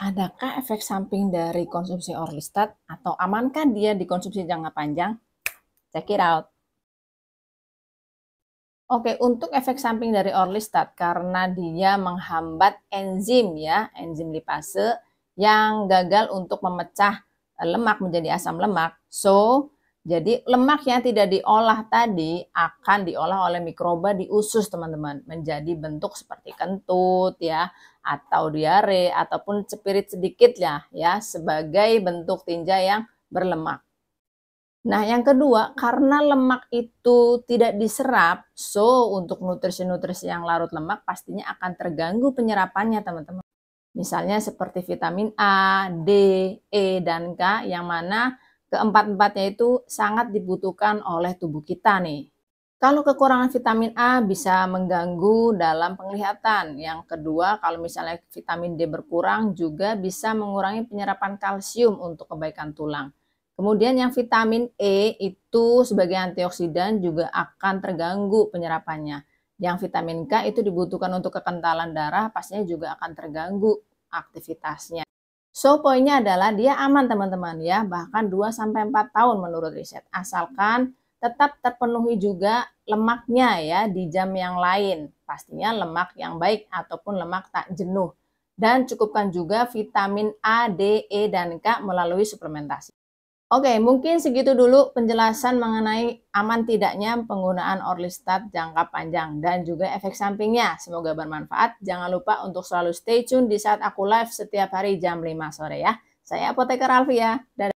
Adakah efek samping dari konsumsi Orlistat atau amankah dia dikonsumsi jangka panjang? Check it out. Oke, untuk efek samping dari Orlistat karena dia menghambat enzim ya, enzim lipase yang gagal untuk memecah lemak menjadi asam lemak. So, jadi lemak yang tidak diolah tadi akan diolah oleh mikroba di usus teman-teman menjadi bentuk seperti kentut ya atau diare ataupun cepirit sedikit ya ya sebagai bentuk tinja yang berlemak. Nah, yang kedua, karena lemak itu tidak diserap, so untuk nutrisi-nutrisi yang larut lemak pastinya akan terganggu penyerapannya, teman-teman. Misalnya seperti vitamin A, D, E, dan K yang mana Keempat-empatnya itu sangat dibutuhkan oleh tubuh kita nih. Kalau kekurangan vitamin A bisa mengganggu dalam penglihatan. Yang kedua, kalau misalnya vitamin D berkurang juga bisa mengurangi penyerapan kalsium untuk kebaikan tulang. Kemudian yang vitamin E itu sebagai antioksidan juga akan terganggu penyerapannya. Yang vitamin K itu dibutuhkan untuk kekentalan darah pastinya juga akan terganggu aktivitasnya. So poinnya adalah dia aman teman-teman ya, bahkan 2 sampai 4 tahun menurut riset. Asalkan tetap terpenuhi juga lemaknya ya di jam yang lain. Pastinya lemak yang baik ataupun lemak tak jenuh dan cukupkan juga vitamin A, D, E dan K melalui suplementasi. Oke, mungkin segitu dulu penjelasan mengenai aman tidaknya penggunaan Orlistat jangka panjang dan juga efek sampingnya. Semoga bermanfaat. Jangan lupa untuk selalu stay tune di saat aku live setiap hari jam 5 sore ya. Saya apoteker Alfia. Dadah.